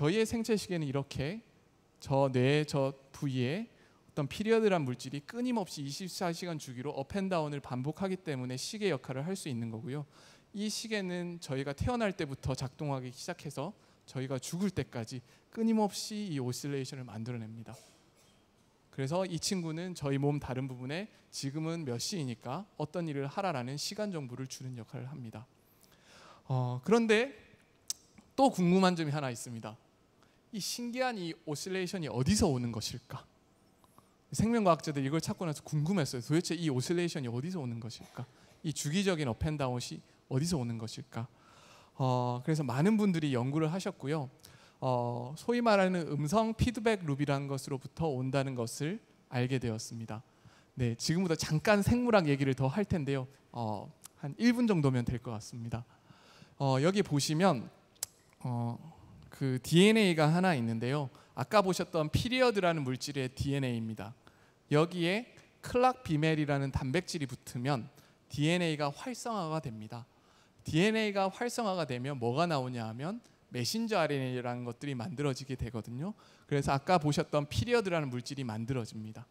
저희의 생체 시계는 이렇게 저 뇌의 저 부위에 어떤 피리어드란 물질이 끊임없이 24시간 주기로 업앤다운을 반복하기 때문에 시계 역할을 할 수 있는 거고요. 이 시계는 저희가 태어날 때부터 작동하기 시작해서 저희가 죽을 때까지 끊임없이 이 오실레이션을 만들어냅니다. 그래서 이 친구는 저희 몸 다른 부분에 지금은 몇 시이니까 어떤 일을 하라라는 시간 정보를 주는 역할을 합니다. 어, 그런데 또 궁금한 점이 하나 있습니다. 이 신기한 이 오실레이션이 어디서 오는 것일까? 생명과학자들이 걸 찾고 나서 궁금했어요. 도대체 이 오실레이션이 어디서 오는 것일까? 이 주기적인 업앤다운이 어디서 오는 것일까? 어, 그래서 많은 분들이 연구를 하셨고요. 어, 소위 말하는 음성 피드백 룹이라는 것으로부터 온다는 것을 알게 되었습니다. 네, 지금부터 잠깐 생물학 얘기를 더 할 텐데요. 어, 한 1분 정도면 될 것 같습니다. 어, 여기 보시면 어, 그 DNA가 하나 있는데요. 아까 보셨던 피리어드라는 물질의 DNA입니다. 여기에 클락 비멜이라는 단백질이 붙으면 DNA가 활성화가 됩니다. DNA가 활성화가 되면 뭐가 나오냐 하면 메신저 RNA라는 것들이 만들어지게 되거든요. 그래서 아까 보셨던 피리어드라는 물질이 만들어집니다.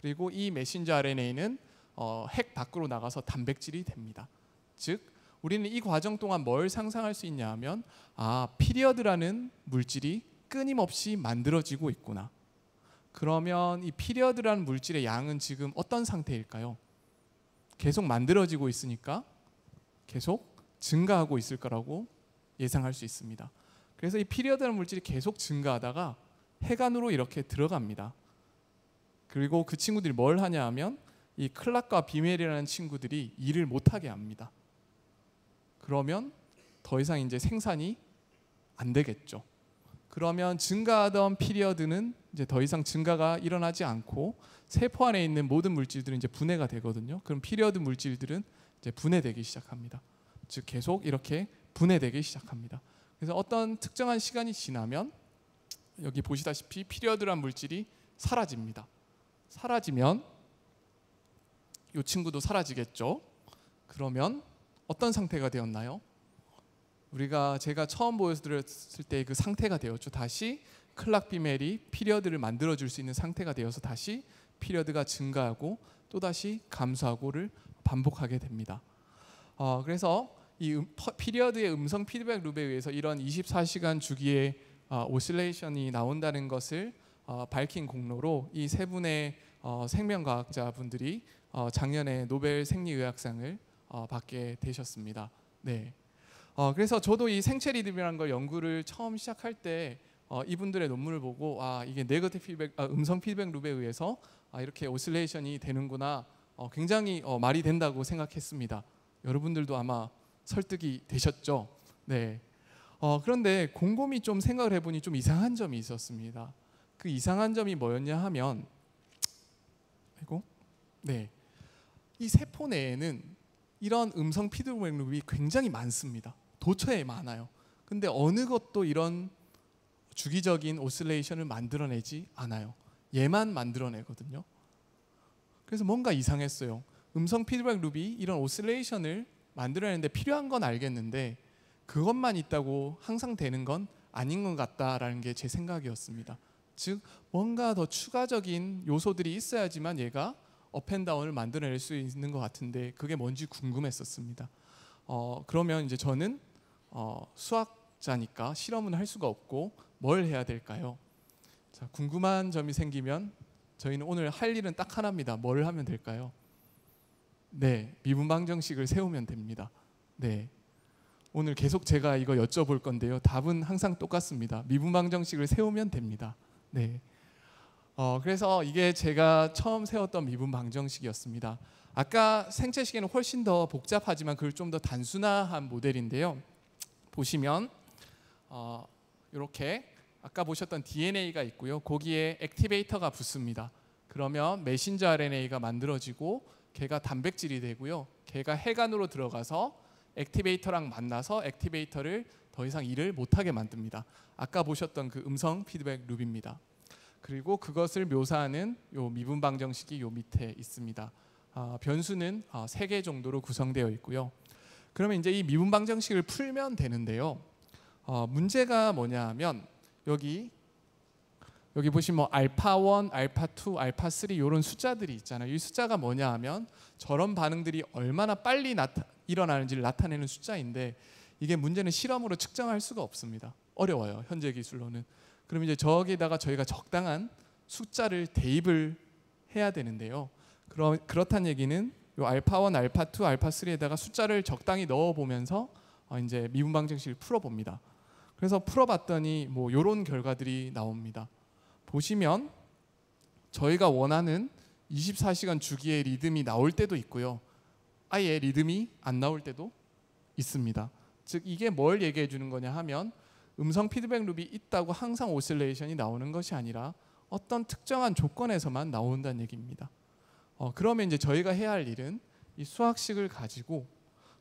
그리고 이 메신저 RNA는 어, 핵 밖으로 나가서 단백질이 됩니다. 즉 우리는 이 과정 동안 뭘 상상할 수 있냐 하면 아, 피리어드라는 물질이 끊임없이 만들어지고 있구나. 그러면 이 피리어드라는 물질의 양은 지금 어떤 상태일까요? 계속 만들어지고 있으니까 계속 증가하고 있을 거라고 예상할 수 있습니다. 그래서 이 피리어드라는 물질이 계속 증가하다가 해관으로 이렇게 들어갑니다. 그리고 그 친구들이 뭘 하냐 하면 이 클락과 비멜이라는 친구들이 일을 못하게 합니다. 그러면 더 이상 이제 생산이 안 되겠죠. 그러면 증가하던 피리어드는 이제 더 이상 증가가 일어나지 않고 세포 안에 있는 모든 물질들은 이제 분해가 되거든요. 그럼 피리어드 물질들은 이제 분해되기 시작합니다. 즉 계속 이렇게 분해되기 시작합니다. 그래서 어떤 특정한 시간이 지나면 여기 보시다시피 피리어드란 물질이 사라집니다. 사라지면 이 친구도 사라지겠죠. 그러면 어떤 상태가 되었나요? 우리가 제가 처음 보여드렸을 때 그 상태가 되었죠. 다시 클락 비멜이 피리어드를 만들어 줄수 있는 상태가 되어서 다시 피리어드가 증가하고 또 다시 감소하고를 반복하게 됩니다. 어, 그래서 이 음, 피리어드의 음성 피드백 룹에 의해서 이런 24시간 주기의 어, 오실레이션이 나온다는 것을 어, 밝힌 공로로 이 세 분의 어, 생명과학자분들이 어, 작년에 노벨 생리의학상을 어, 받게 되셨습니다. 네. 어, 그래서 저도 이 생체 리듬이라는 걸 연구를 처음 시작할 때 어, 이분들의 논문을 보고 아 이게 네거티브 피드백, 아, 음성 피드백 룹에 의해서 아, 이렇게 오실레이션이 되는구나 어, 굉장히 어, 말이 된다고 생각했습니다. 여러분들도 아마 설득이 되셨죠? 네. 어, 그런데 곰곰이 좀 생각을 해보니 좀 이상한 점이 있었습니다. 그 이상한 점이 뭐였냐 하면, 이고 네. 이 세포 내에는 이런 음성 피드백 룹이 굉장히 많습니다. 도처에 많아요. 근데 어느 것도 이런 주기적인 오실레이션을 만들어내지 않아요. 얘만 만들어내거든요. 그래서 뭔가 이상했어요. 음성 피드백 룹이 이런 오실레이션을 만들어내는데 필요한 건 알겠는데 그것만 있다고 항상 되는 건 아닌 것 같다라는 게 제 생각이었습니다. 즉 뭔가 더 추가적인 요소들이 있어야지만 얘가 업앤다운을 만들어낼 수 있는 것 같은데 그게 뭔지 궁금했었습니다. 어, 그러면 이제 저는 어, 수학자니까 실험은 할 수가 없고 뭘 해야 될까요? 자, 궁금한 점이 생기면 저희는 오늘 할 일은 딱 하나입니다. 뭘 하면 될까요? 네, 미분방정식을 세우면 됩니다. 네. 오늘 계속 제가 이거 여쭤볼 건데요. 답은 항상 똑같습니다. 미분방정식을 세우면 됩니다. 네. 어, 그래서 이게 제가 처음 세웠던 미분 방정식이었습니다. 아까 생체 시계는 훨씬 더 복잡하지만 그걸 좀 더 단순화한 모델인데요. 보시면 어, 이렇게 아까 보셨던 DNA가 있고요. 거기에 액티베이터가 붙습니다. 그러면 메신저 RNA가 만들어지고 걔가 단백질이 되고요. 걔가 해관으로 들어가서 액티베이터랑 만나서 액티베이터를 더 이상 일을 못하게 만듭니다. 아까 보셨던 그 음성 피드백 룹입니다. 그리고 그것을 묘사하는 요 미분 방정식이 요 밑에 있습니다. 아, 변수는 아, 3개 정도로 구성되어 있고요. 그러면 이제 이 미분 방정식을 풀면 되는데요. 어, 문제가 뭐냐 하면 여기 여기 보시면 뭐 알파 1, 알파 2, 알파 3 이런 숫자들이 있잖아요. 이 숫자가 뭐냐 하면 저런 반응들이 얼마나 빨리 나타, 일어나는지를 나타내는 숫자인데 이게 문제는 실험으로 측정할 수가 없습니다. 어려워요. 현재 기술로는. 그럼 이제 저기다가 저희가 적당한 숫자를 대입을 해야 되는데요. 그러, 그렇단 얘기는 요 알파1, 알파2, 알파3에다가 숫자를 적당히 넣어 보면서 어 이제 미분 방정식을 풀어 봅니다. 그래서 풀어 봤더니 뭐 요런 결과들이 나옵니다. 보시면 저희가 원하는 24시간 주기의 리듬이 나올 때도 있고요. 아예 리듬이 안 나올 때도 있습니다. 즉 이게 뭘 얘기해 주는 거냐 하면 음성 피드백 룹이 있다고 항상 오실레이션이 나오는 것이 아니라 어떤 특정한 조건에서만 나온다는 얘기입니다. 어, 그러면 이제 저희가 해야 할 일은 이 수학식을 가지고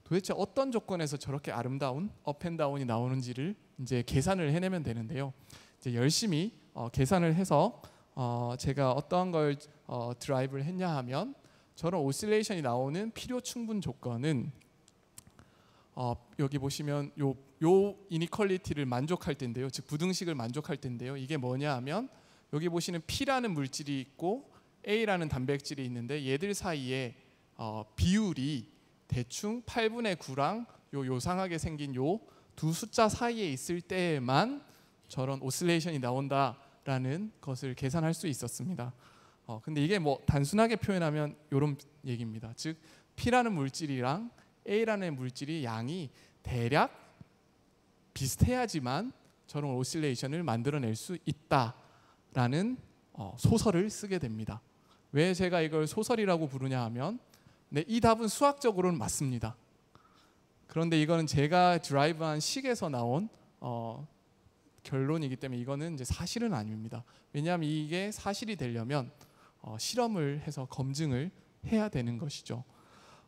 도대체 어떤 조건에서 저렇게 아름다운 업앤다운이 나오는지를 이제 계산을 해내면 되는데요. 이제 열심히 어, 계산을 해서 어, 제가 어떠한 걸 어, 드라이브를 했냐 하면 저런 오실레이션이 나오는 필요 충분 조건은 어, 여기 보시면 요요 이니퀄리티를 만족할 텐데요. 즉 부등식을 만족할 텐데요. 이게 뭐냐 하면 여기 보시는 P라는 물질이 있고 A라는 단백질이 있는데 얘들 사이에 어, 비율이 대충 8분의 9랑 요 요상하게 생긴 요 두 숫자 사이에 있을 때에만 저런 오실레이션이 나온다라는 것을 계산할 수 있었습니다. 어, 근데 이게 뭐 단순하게 표현하면 이런 얘기입니다. 즉 P라는 물질이랑 A라는 물질이 양이 대략 비슷해야지만 저런 오실레이션을 만들어낼 수 있다라는 어, 소설을 쓰게 됩니다. 왜 제가 이걸 소설이라고 부르냐 하면 네, 이 답은 수학적으로는 맞습니다. 그런데 이거는 제가 드라이브한 식에서 나온 어, 결론이기 때문에 이거는 이제 사실은 아닙니다. 왜냐하면 이게 사실이 되려면 어, 실험을 해서 검증을 해야 되는 것이죠.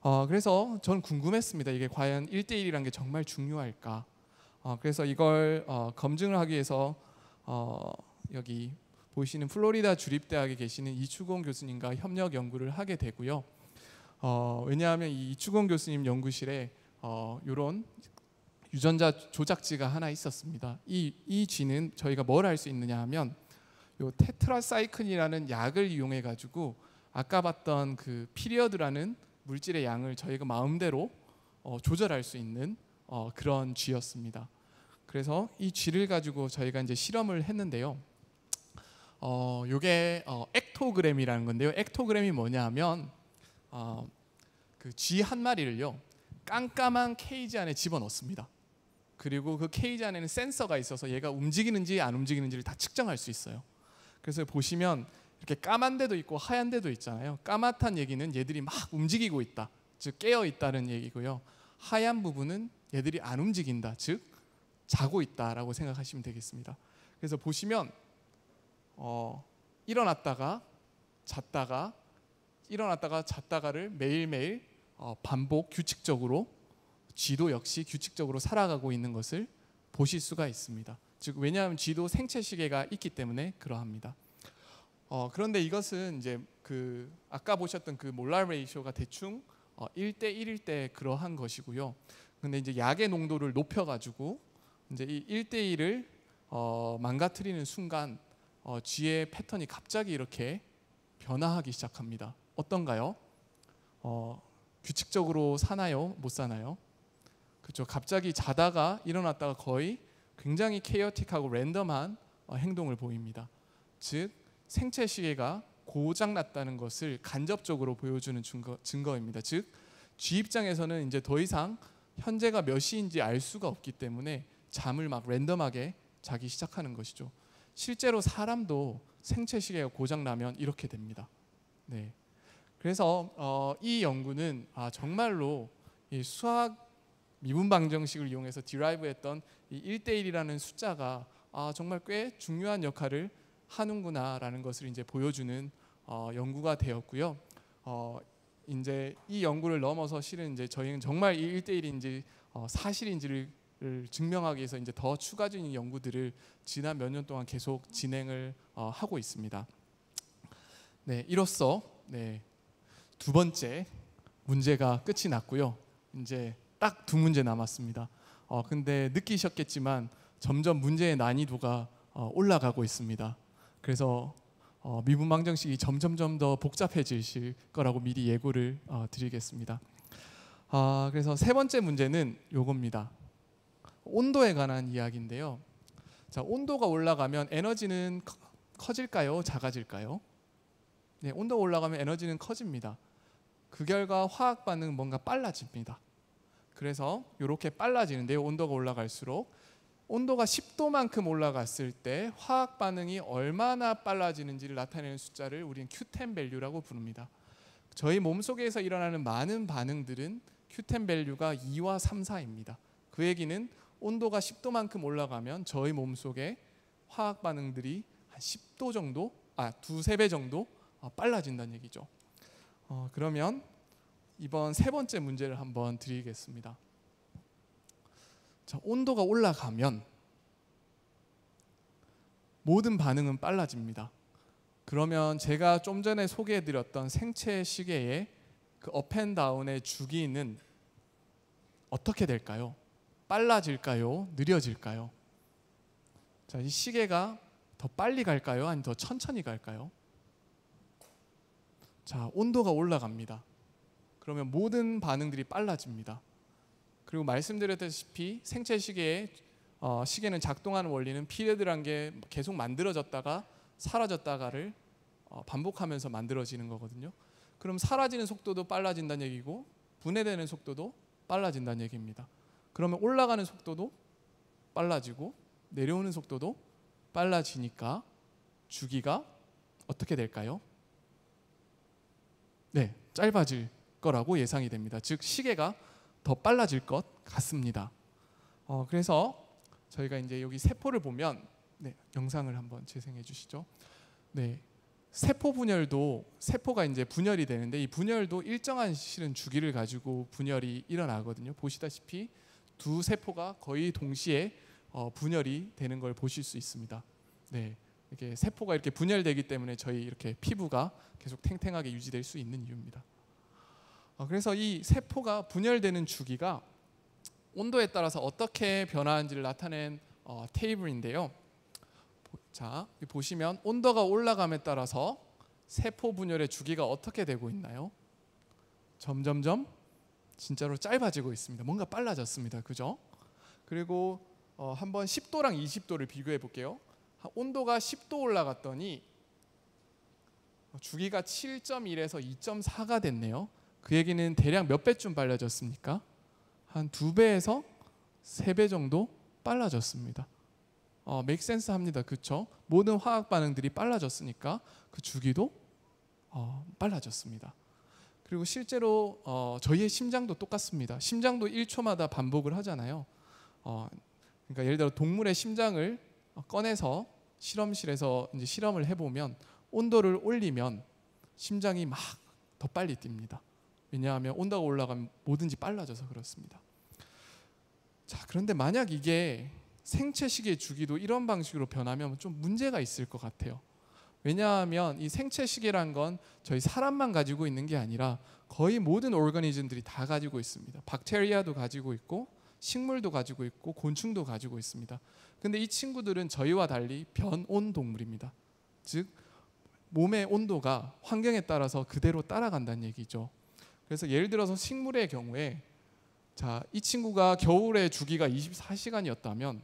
어, 그래서 저는 궁금했습니다. 이게 과연 1대1이란 게 정말 중요할까? 어, 그래서 이걸 어, 검증을 하기 위해서 어, 여기 보시는 플로리다 주립대학에 계시는 이추공 교수님과 협력 연구를 하게 되고요. 어, 왜냐하면 이 이추공 교수님 연구실에 이런 어, 유전자 조작지가 하나 있었습니다. 이, 이 쥐는 저희가 뭘 할 수 있느냐 하면 요 테트라사이클이라는 약을 이용해 가지고 아까 봤던 그 피리어드라는 물질의 양을 저희가 마음대로 어, 조절할 수 있는 어, 그런 쥐였습니다. 그래서 이 쥐를 가지고 저희가 이제 실험을 했는데요. 어, 요게 어, 액토그램이라는 건데요. 엑토그램이 뭐냐면 어, 그 쥐 한 마리를요 깜깜한 케이지 안에 집어넣습니다. 그리고 그 케이지 안에는 센서가 있어서 얘가 움직이는지 안 움직이는지를 다 측정할 수 있어요. 그래서 보시면 이렇게 까만 데도 있고 하얀 데도 있잖아요. 까맣단 얘기는 얘들이 막 움직이고 있다, 즉 깨어 있다는 얘기고요. 하얀 부분은 얘들이 안 움직인다. 즉 자고 있다라고 생각하시면 되겠습니다. 그래서 보시면 어, 일어났다가 잤다가 일어났다가 잤다가를 매일매일 어, 반복 규칙적으로 쥐도 역시 규칙적으로 살아가고 있는 것을 보실 수가 있습니다. 즉 왜냐하면 쥐도 생체 시계가 있기 때문에 그러합니다. 어, 그런데 이것은 이제 그 아까 보셨던 그 몰랄 레이쇼가 대충 어, 1대 1일 때 그러한 것이고요. 근데 이제 약의 농도를 높여가지고 이제 이일대일을 어, 망가뜨리는 순간 어, 쥐의 패턴이 갑자기 이렇게 변화하기 시작합니다. 어떤가요? 어, 규칙적으로 사나요? 못 사나요? 그렇죠. 갑자기 자다가 일어났다가 거의 굉장히 케어틱하고 랜덤한 어, 행동을 보입니다. 즉 생체 시계가 고장 났다는 것을 간접적으로 보여주는 증거, 입니다즉 쥐 입장에서는 이제 더 이상 현재가 몇 시인지 알 수가 없기 때문에 잠을 막 랜덤하게 자기 시작하는 것이죠. 실제로 사람도 생체 시계가 고장 나면 이렇게 됩니다. 네. 그래서 어, 이 연구는 아, 정말로 수학 미분 방정식을 이용해서 디라이브했던 이 1대1이라는 숫자가 아, 정말 꽤 중요한 역할을 하는구나라는 것을 이제 보여주는 어, 연구가 되었고요. 어, 이제 이 연구를 넘어서 실은 이제 저희는 정말 이 1대1인지 어, 사실인지를 증명하기 위해서 이제 더 추가적인 연구들을 지난 몇 년 동안 계속 진행을 어, 하고 있습니다. 네, 이로써 네, 두 번째 문제가 끝이 났고요. 이제 딱 두 문제 남았습니다. 어, 근데 느끼셨겠지만 점점 문제의 난이도가 어, 올라가고 있습니다. 그래서 어, 미분방정식이 점점점 더 복잡해지실 거라고 미리 예고를 어, 드리겠습니다. 아, 그래서 세 번째 문제는 요겁니다. 온도에 관한 이야기인데요. 자, 온도가 올라가면 에너지는 커, 질까요 작아질까요? 네, 온도가 올라가면 에너지는 커집니다. 그 결과 화학 반응 뭔가 빨라집니다. 그래서 이렇게 빨라지는데요. 온도가 올라갈수록 온도가 10도만큼 올라갔을 때 화학 반응이 얼마나 빨라지는지를 나타내는 숫자를 우리는 Q10 밸류라고 부릅니다. 저희 몸속에서 일어나는 많은 반응들은 Q10 밸류가 2와 3, 4입니다. 그 얘기는 온도가 10도만큼 올라가면 저희 몸속에 화학 반응들이 한 10도 정도, 아, 두세 배 정도 어, 빨라진다는 얘기죠. 어, 그러면 이번 세 번째 문제를 한번 드리겠습니다. 자, 온도가 올라가면 모든 반응은 빨라집니다. 그러면 제가 좀 전에 소개해드렸던 생체 시계의 그 업앤다운의 주기는 어떻게 될까요? 빨라질까요? 느려질까요? 자, 이 시계가 더 빨리 갈까요? 아니더 천천히 갈까요? 자, 온도가 올라갑니다. 그러면 모든 반응들이 빨라집니다. 그리고 말씀드렸다시피 생체 시계의 어, 시계는 작동하는 원리는 피레드란 게 계속 만들어졌다가 사라졌다가를 어, 반복하면서 만들어지는 거거든요. 그럼 사라지는 속도도 빨라진다는 얘기고 분해되는 속도도 빨라진다는 얘기입니다. 그러면 올라가는 속도도 빨라지고 내려오는 속도도 빨라지니까 주기가 어떻게 될까요? 네, 짧아질 거라고 예상이 됩니다. 즉 시계가 더 빨라질 것 같습니다. 어, 그래서 저희가 이제 여기 세포를 보면 네, 영상을 한번 재생해 주시죠. 네. 세포 분열도 세포가 이제 분열이 되는데 이 분열도 일정한 실은 주기를 가지고 분열이 일어나거든요. 보시다시피 두 세포가 거의 동시에 어, 분열이 되는 걸 보실 수 있습니다. 네. 이렇게 세포가 이렇게 분열되기 때문에 저희 이렇게 피부가 계속 탱탱하게 유지될 수 있는 이유입니다. 어, 그래서 이 세포가 분열되는 주기가 온도에 따라서 어떻게 변하는지를 나타낸 어, 테이블인데요. 자, 보시면 온도가 올라감에 따라서 세포 분열의 주기가 어떻게 되고 있나요? 점점점 진짜로 짧아지고 있습니다. 뭔가 빨라졌습니다. 그죠? 그리고 어, 한번 10도랑 20도를 비교해 볼게요. 온도가 10도 올라갔더니 주기가 7.1에서 2.4가 됐네요. 그 얘기는 대략 몇 배쯤 빨라졌습니까? 한 두 배에서 세 배 정도 빨라졌습니다. 어, make sense 합니다. 그쵸? 모든 화학 반응들이 빨라졌으니까 그 주기도 어, 빨라졌습니다. 그리고 실제로 어, 저희의 심장도 똑같습니다. 심장도 1초마다 반복을 하잖아요. 어, 그러니까 예를 들어 동물의 심장을 꺼내서 실험실에서 이제 실험을 해보면 온도를 올리면 심장이 막 더 빨리 뜁니다. 왜냐하면 온다고 올라가면 뭐든지 빨라져서 그렇습니다. 자, 그런데 만약 이게 생체 시계 주기도 이런 방식으로 변하면 좀 문제가 있을 것 같아요. 왜냐하면 이 생체 시계란 건 저희 사람만 가지고 있는 게 아니라 거의 모든 오르가니즘들이 다 가지고 있습니다. 박테리아도 가지고 있고 식물도 가지고 있고 곤충도 가지고 있습니다. 근데 이 친구들은 저희와 달리 변온 동물입니다. 즉 몸의 온도가 환경에 따라서 그대로 따라간다는 얘기죠. 그래서 예를 들어서 식물의 경우에 자, 이 친구가 겨울에 주기가 24시간이었다면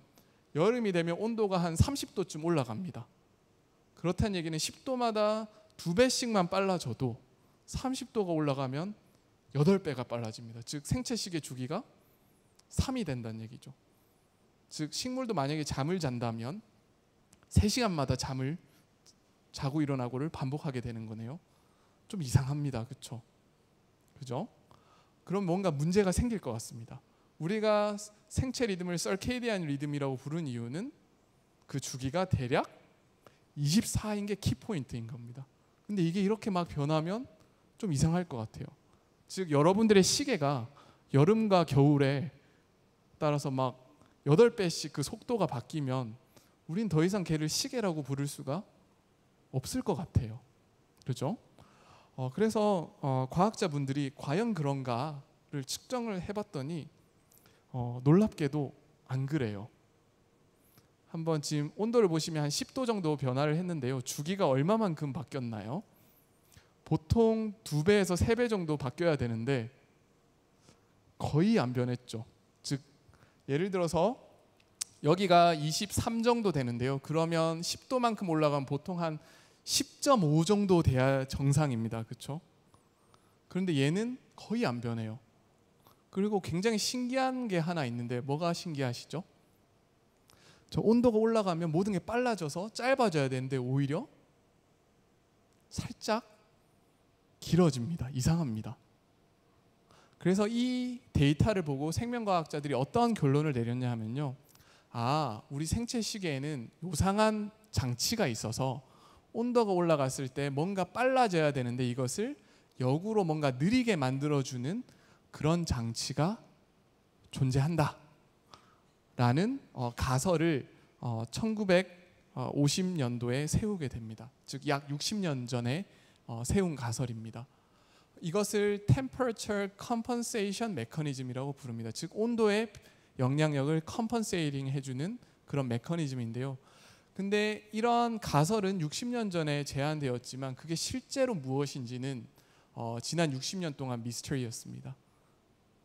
여름이 되면 온도가 한 30도쯤 올라갑니다. 그렇다는 얘기는 10도마다 두 배씩만 빨라져도 30도가 올라가면 8배가 빨라집니다. 즉 생체식의 주기가 3이 된다는 얘기죠. 즉 식물도 만약에 잠을 잔다면 3시간마다 잠을 자고 일어나고를 반복하게 되는 거네요. 좀 이상합니다. 그렇죠? 그죠? 그럼 뭔가 문제가 생길 것 같습니다. 우리가 생체 리듬을 썰케이디안 리듬이라고 부른 이유는 그 주기가 대략 24인 게 키포인트인 겁니다. 근데 이게 이렇게 막 변하면 좀 이상할 것 같아요. 즉 여러분들의 시계가 여름과 겨울에 따라서 막 8배씩 그 속도가 바뀌면 우린 더 이상 걔를 시계라고 부를 수가 없을 것 같아요. 그죠? 어, 그래서 어, 과학자분들이 과연 그런가를 측정을 해봤더니 어, 놀랍게도 안 그래요. 한번 지금 온도를 보시면 한 10도 정도 변화를 했는데요. 주기가 얼마만큼 바뀌었나요? 보통 2배에서 3배 정도 바뀌어야 되는데 거의 안 변했죠. 즉 예를 들어서 여기가 23 정도 되는데요. 그러면 10도만큼 올라가면 보통 한10.5 정도 돼야 정상입니다. 그렇죠? 그런데 얘는 거의 안 변해요. 그리고 굉장히 신기한 게 하나 있는데 뭐가 신기하시죠? 저 온도가 올라가면 모든 게 빨라져서 짧아져야 되는데 오히려 살짝 길어집니다. 이상합니다. 그래서 이 데이터를 보고 생명과학자들이 어떠한 결론을 내렸냐 면요 아, 우리 생체 시계에는 요상한 장치가 있어서 온도가 올라갔을 때 뭔가 빨라져야 되는데 이것을 역으로 뭔가 느리게 만들어주는 그런 장치가 존재한다. 라는 어, 가설을 어, 1950년도에 어, 세우게 됩니다. 즉 약 60년 전에 어, 세운 가설입니다. 이것을 temperature compensation mechanism이라고 부릅니다. 즉 온도의 영향력을 컴펀세이팅 해주는 그런 메커니즘인데요. 근데 이러한 가설은 60년 전에 제안되었지만 그게 실제로 무엇인지는 어, 지난 60년 동안 미스터리였습니다.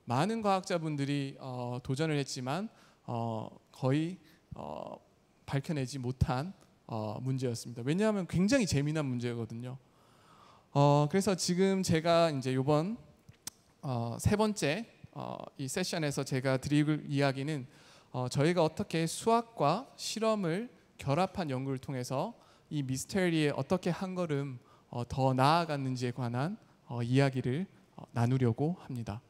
많은 과학자분들이 어, 도전을 했지만 어, 거의 어, 밝혀내지 못한 어, 문제였습니다. 왜냐하면 굉장히 재미난 문제거든요. 어, 그래서 지금 제가 이제 이번 세 번째 이 세션에서 제가 드릴 이야기는 저희가 어떻게 수학과 실험을 결합한 연구를 통해서 이 미스테리에 어떻게 한 걸음 어, 더 나아갔는지에 관한 어, 이야기를 어, 나누려고 합니다.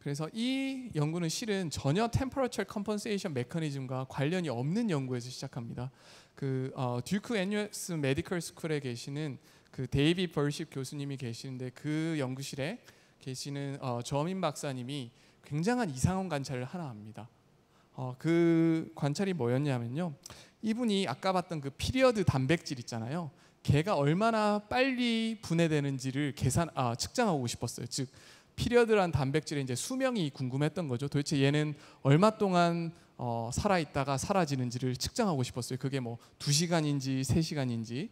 그래서 이 연구는 실은 전혀 템퍼러처 컴펀세이션 메커니즘과 관련이 없는 연구에서 시작합니다. 그 듀크 NUS 메디컬 스쿨에 계시는 그 데이비 벌십 교수님이 계시는데 그 연구실에 계시는 저민 박사님이 굉장한 이상한 관찰을 하나 합니다. 어, 그 관찰이 뭐였냐면요. 이분이 아까 봤던 그 피리어드 단백질 있잖아요. 걔가 얼마나 빨리 분해되는지를 계산 아, 측정하고 싶었어요. 즉 피리어드란 단백질의 이제 수명이 궁금했던 거죠. 도대체 얘는 얼마 동안 어, 살아 있다가 사라지는지를 측정하고 싶었어요. 그게 뭐 2시간인지 3시간인지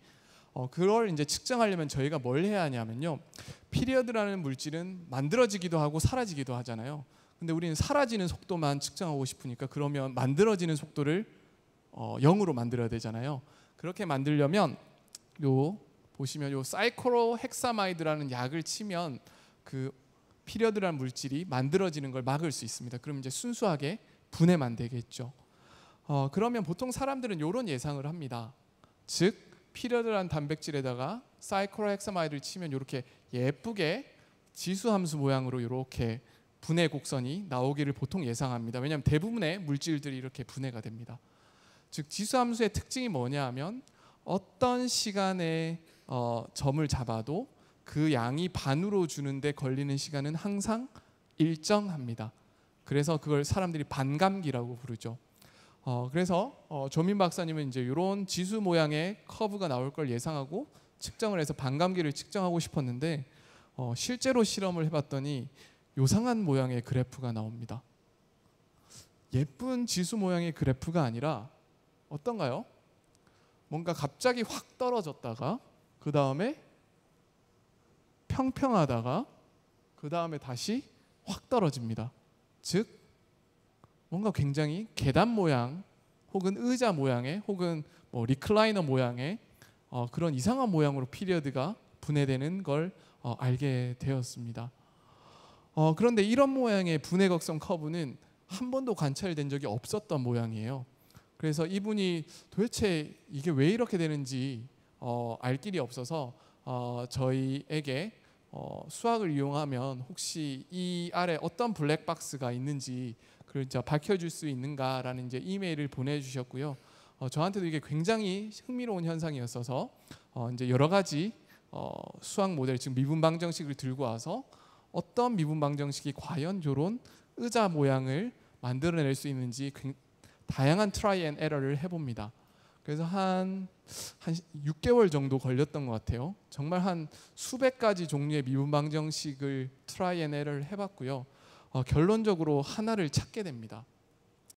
어, 그걸 이제 측정하려면 저희가 뭘 해야 하냐면요. 피리어드라는 물질은 만들어지기도 하고 사라지기도 하잖아요. 근데 우리는 사라지는 속도만 측정하고 싶으니까 그러면 만들어지는 속도를 어, 0으로 만들어야 되잖아요. 그렇게 만들려면 요 보시면 요 사이코로 헥사마이드라는 약을 치면 그 피려드란 물질이 만들어지는 걸 막을 수 있습니다. 그럼 이제 순수하게 분해만 되겠죠. 어, 그러면 보통 사람들은 이런 예상을 합니다. 즉 피려드란 단백질에다가 사이코로 헥사마이드를 치면 이렇게 예쁘게 지수 함수 모양으로 이렇게 분해 곡선이 나오기를 보통 예상합니다. 왜냐하면 대부분의 물질들이 이렇게 분해가 됩니다. 즉 지수함수의 특징이 뭐냐 하면 어떤 시간에 어, 점을 잡아도 그 양이 반으로 주는데 걸리는 시간은 항상 일정합니다. 그래서 그걸 사람들이 반감기라고 부르죠. 어, 그래서 어, 조민 박사님은 이제 이런 지수 모양의 커브가 나올 걸 예상하고 측정을 해서 반감기를 측정하고 싶었는데 어, 실제로 실험을 해봤더니 요상한 모양의 그래프가 나옵니다. 예쁜 지수 모양의 그래프가 아니라 어떤가요? 뭔가 갑자기 확 떨어졌다가 그 다음에 평평하다가 그 다음에 다시 확 떨어집니다. 즉 뭔가 굉장히 계단 모양 혹은 의자 모양의 혹은 뭐 리클라이너 모양의 어, 그런 이상한 모양으로 피리어드가 분해되는 걸 어, 알게 되었습니다. 어, 그런데 이런 모양의 분해 곡선 커브는 한 번도 관찰된 적이 없었던 모양이에요. 그래서 이분이 도대체 이게 왜 이렇게 되는지 어, 알 길이 없어서 어, 저희에게 어, 수학을 이용하면 혹시 이 아래 어떤 블랙박스가 있는지 그걸 이 밝혀줄 수 있는가라는 이제 이메일을 보내주셨고요. 어, 저한테도 이게 굉장히 흥미로운 현상이었어서 어, 이제 여러 가지 어, 수학 모델 즉 미분 방정식을 들고 와서 어떤 미분 방정식이 과연 이런 의자 모양을 만들어낼 수 있는지 다양한 트라이 앤 에러를 해봅니다. 그래서 한, 한 6개월 정도 걸렸던 것 같아요. 정말 한 수백 가지 종류의 미분 방정식을 트라이 앤 에러를 해봤고요. 어, 결론적으로 하나를 찾게 됩니다.